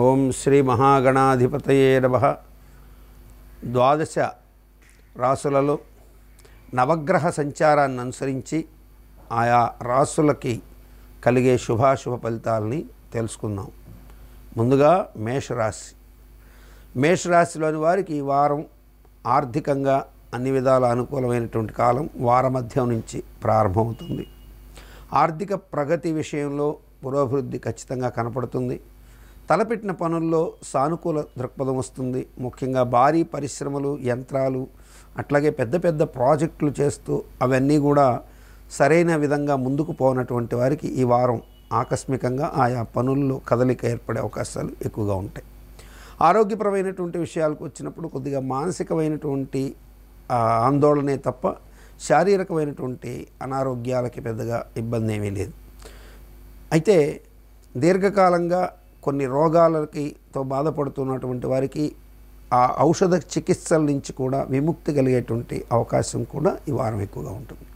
ఓం శ్రీ మహాగణాధిపతయే నమ ద్వాదశ రాసులలో నవగ్రహ సంచారాన్ని అనుసరించి ఆయా రాసులకి కలిగే శుభాశుభ ఫలితాలని తెలుసుకుందాం ముందుగా మేషరాశి మేషరాశిలోని వారికి ఈ వారం ఆర్థికంగా అన్ని విధాల అనుకూలమైనటువంటి కాలం వారమధ్యం నుంచి ప్రారంభమవుతుంది ఆర్థిక ప్రగతి విషయంలో పురోభివృద్ధి ఖచ్చితంగా కనపడుతుంది తలపెట్టిన పనుల్లో సానుకూల దృక్పథం వస్తుంది ముఖ్యంగా భారీ పరిశ్రమలు యంత్రాలు అట్లాగే పెద్ద పెద్ద ప్రాజెక్టులు చేస్తూ అవన్నీ కూడా సరైన విధంగా ముందుకు పోనటువంటి వారికి ఈ వారం ఆకస్మికంగా ఆయా పనుల్లో కదలిక ఏర్పడే అవకాశాలు ఎక్కువగా ఉంటాయి ఆరోగ్యపరమైనటువంటి విషయాలకు వచ్చినప్పుడు కొద్దిగా మానసికమైనటువంటి ఆందోళనే తప్ప శారీరకమైనటువంటి అనారోగ్యాలకి పెద్దగా ఇబ్బంది ఏమీ లేదు అయితే దీర్ఘకాలంగా కొన్ని రోగాలకితో బాధపడుతున్నటువంటి వారికి ఆ ఔషధ చికిత్సల నుంచి కూడా విముక్తి కలిగేటువంటి అవకాశం కూడా ఈ వారం ఎక్కువగా ఉంటుంది